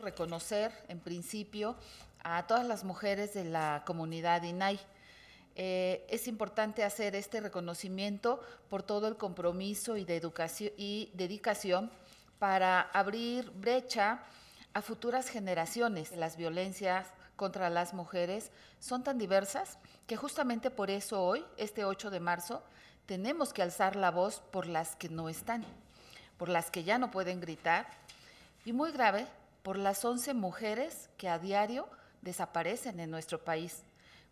reconocer en principio a todas las mujeres de la comunidad INAI. Eh, es importante hacer este reconocimiento por todo el compromiso y, de educación y dedicación para abrir brecha a futuras generaciones. Las violencias contra las mujeres son tan diversas que justamente por eso hoy, este 8 de marzo, tenemos que alzar la voz por las que no están, por las que ya no pueden gritar y muy grave por las 11 mujeres que a diario desaparecen en nuestro país,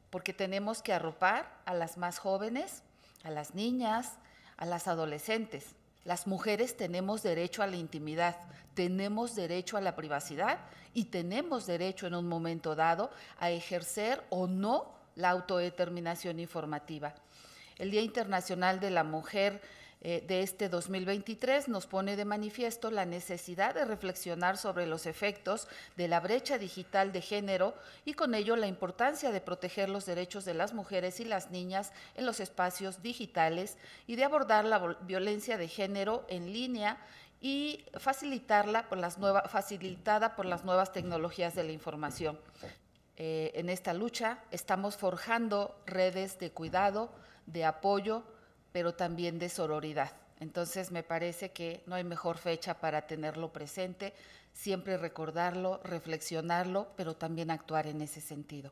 porque tenemos que arropar a las más jóvenes, a las niñas, a las adolescentes. Las mujeres tenemos derecho a la intimidad, tenemos derecho a la privacidad y tenemos derecho en un momento dado a ejercer o no la autodeterminación informativa. El Día Internacional de la Mujer eh, de este 2023 nos pone de manifiesto la necesidad de reflexionar sobre los efectos de la brecha digital de género y con ello la importancia de proteger los derechos de las mujeres y las niñas en los espacios digitales y de abordar la violencia de género en línea y facilitarla por las nuevas, facilitada por las nuevas tecnologías de la información. Eh, en esta lucha estamos forjando redes de cuidado, de apoyo, pero también de sororidad. Entonces me parece que no hay mejor fecha para tenerlo presente, siempre recordarlo, reflexionarlo, pero también actuar en ese sentido.